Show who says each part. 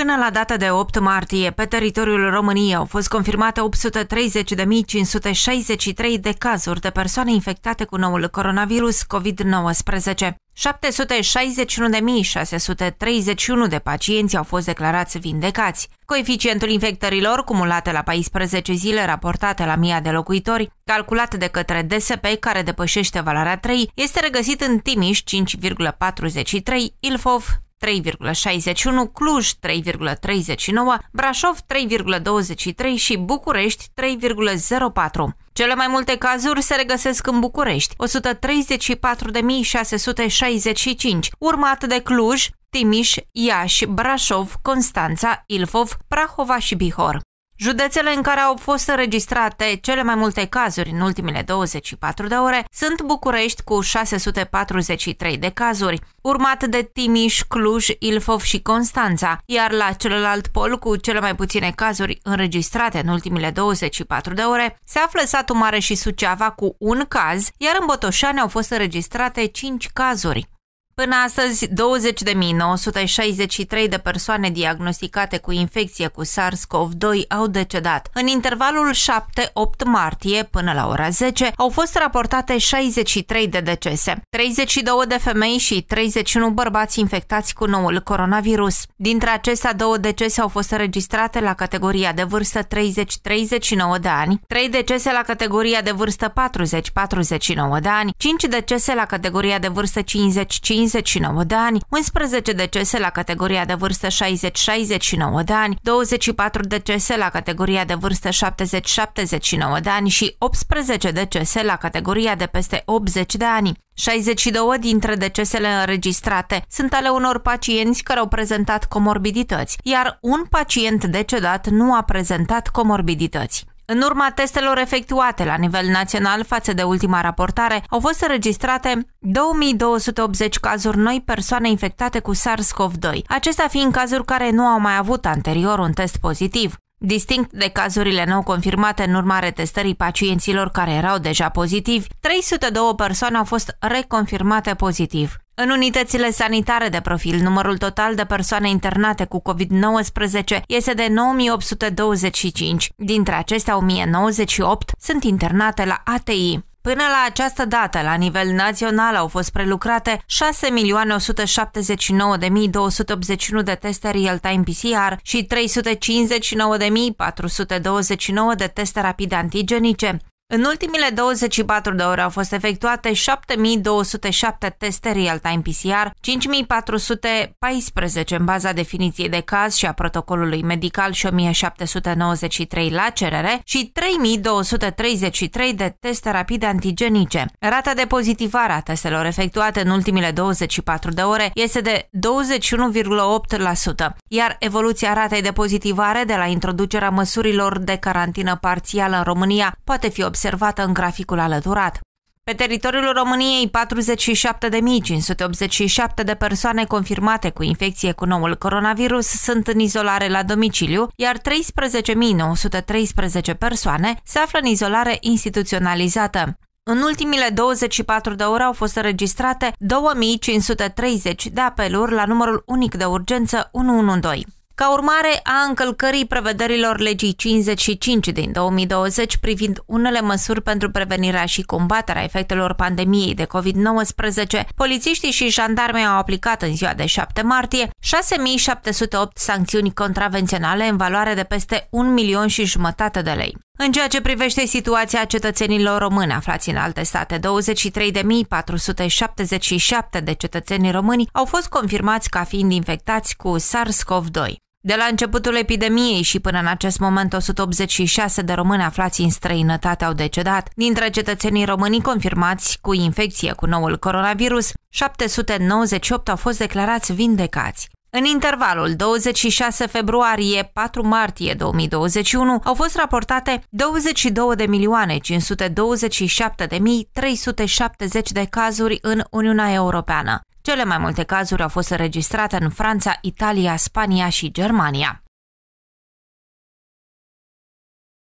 Speaker 1: Până la data de 8 martie, pe teritoriul României au fost confirmate 830.563 de cazuri de persoane infectate cu noul coronavirus COVID-19. 761.631 de pacienți au fost declarați vindecați. Coeficientul infectărilor cumulate la 14 zile raportate la 1000 de locuitori, calculat de către DSP care depășește valoarea 3, este regăsit în Timiș 5,43, Ilfov 3,61, Cluj 3,39, Brașov 3,23 și București 3,04. Cele mai multe cazuri se regăsesc în București, 134.665, urmat de Cluj, Timiș, Iași, Brașov, Constanța, Ilfov, Prahova și Bihor. Județele în care au fost înregistrate cele mai multe cazuri în ultimele 24 de ore sunt București cu 643 de cazuri, urmat de Timiș, Cluj, Ilfov și Constanța, iar la celălalt pol cu cele mai puține cazuri înregistrate în ultimele 24 de ore se află Satu Mare și Suceava cu un caz, iar în Botoșani au fost înregistrate 5 cazuri. Până astăzi, 20.963 de persoane diagnosticate cu infecție cu SARS-CoV-2 au decedat. În intervalul 7-8 martie până la ora 10 au fost raportate 63 de decese, 32 de femei și 31 bărbați infectați cu noul coronavirus. Dintre acestea, două decese au fost înregistrate la categoria de vârstă 30-39 de ani, 3 decese la categoria de vârstă 40-49 de ani, 5 decese la categoria de vârstă 50 50 59 de ani, 11 decese la categoria de vârstă 60-69 de ani, 24 decese la categoria de vârstă 70-79 de ani și 18 decese la categoria de peste 80 de ani. 62 dintre decesele înregistrate sunt ale unor pacienți care au prezentat comorbidități, iar un pacient decedat nu a prezentat comorbidități. În urma testelor efectuate la nivel național față de ultima raportare, au fost înregistrate 2280 cazuri noi persoane infectate cu SARS-CoV-2, acestea fiind cazuri care nu au mai avut anterior un test pozitiv. Distinct de cazurile nou confirmate în urma retestării pacienților care erau deja pozitivi, 302 persoane au fost reconfirmate pozitiv. În unitățile sanitare de profil, numărul total de persoane internate cu COVID-19 este de 9825. Dintre acestea, 1098 sunt internate la ATI. Până la această dată, la nivel național, au fost prelucrate 6.179.281 de teste real-time PCR și 359.429 de teste rapide antigenice. În ultimile 24 de ore au fost efectuate 7207 teste real-time PCR, 5414 în baza definiției de caz și a protocolului medical și 1793 la cerere și 3233 de teste rapide antigenice. Rata de pozitivare a testelor efectuate în ultimile 24 de ore este de 21,8%, iar evoluția ratei de pozitivare de la introducerea măsurilor de carantină parțială în România poate fi observată observată în graficul alăturat. Pe teritoriul României, 47.587 de persoane confirmate cu infecție cu noul coronavirus sunt în izolare la domiciliu, iar 13.913 persoane se află în izolare instituționalizată. În ultimile 24 de ore au fost înregistrate 2530 de apeluri la numărul unic de urgență 112 ca urmare a încălcării prevederilor legii 55 din 2020 privind unele măsuri pentru prevenirea și combaterea efectelor pandemiei de COVID-19, polițiștii și jandarmii au aplicat în ziua de 7 martie 6708 sancțiuni contravenționale în valoare de peste 1 milion și jumătate de lei. În ceea ce privește situația cetățenilor români aflați în alte state, 23.477 de cetățeni români au fost confirmați ca fiind infectați cu SARS-CoV-2. De la începutul epidemiei și până în acest moment 186 de români aflați în străinătate au decedat. Dintre cetățenii românii confirmați cu infecție cu noul coronavirus, 798 au fost declarați vindecați. În intervalul 26 februarie-4 martie 2021 au fost raportate 22.527.370 de cazuri în Uniunea Europeană. Cele mai multe cazuri au fost înregistrate în Franța, Italia, Spania și Germania.